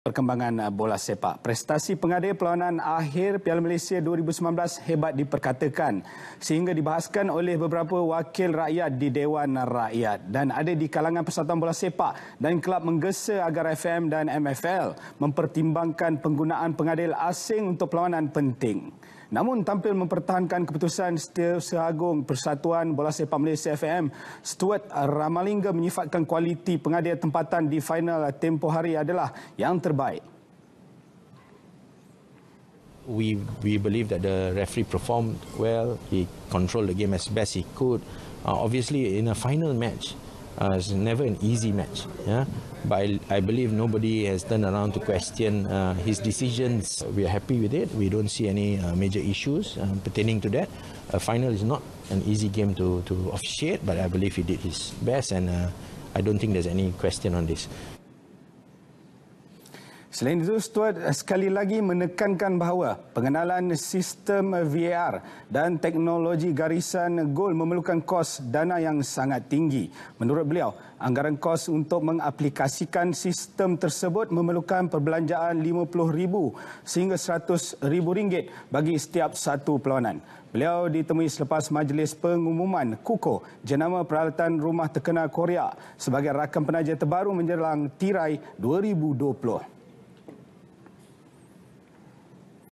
Perkembangan uh, bola sepak. Prestasi pengadil perlawanan akhir Piala Malaysia 2019 hebat diperkatakan sehingga dibahaskan oleh beberapa wakil rakyat di Dewan Rakyat dan ada di kalangan persatuan bola sepak dan kelab menggesa agar FM dan MFL mempertimbangkan penggunaan pengadil asing untuk perlawanan penting namun tampil mempertahankan keputusan Setiausaha Agung Persatuan Bola Sepak Malaysia FAM Stuart Ramalinga menyifatkan kualiti pengadil tempatan di final tempo hari adalah yang terbaik we we believe that the referee performed well he controlled the game as best he could uh, obviously in a final match uh, it's never an easy match yeah but I, I believe nobody has turned around to question uh, his decisions we are happy with it we don't see any uh, major issues um, pertaining to that a uh, final is not an easy game to to officiate but i believe he did his best and uh, i don't think there's any question on this Selain itu, Stuart sekali lagi menekankan bahawa pengenalan sistem VAR dan teknologi garisan gol memerlukan kos dana yang sangat tinggi. Menurut beliau, anggaran kos untuk mengaplikasikan sistem tersebut memerlukan perbelanjaan RM50,000 sehingga RM100,000 bagi setiap satu perlawanan. Beliau ditemui selepas majlis pengumuman KUKO, jenama peralatan rumah terkenal Korea sebagai rakan penaja terbaru menjelang tirai 2020.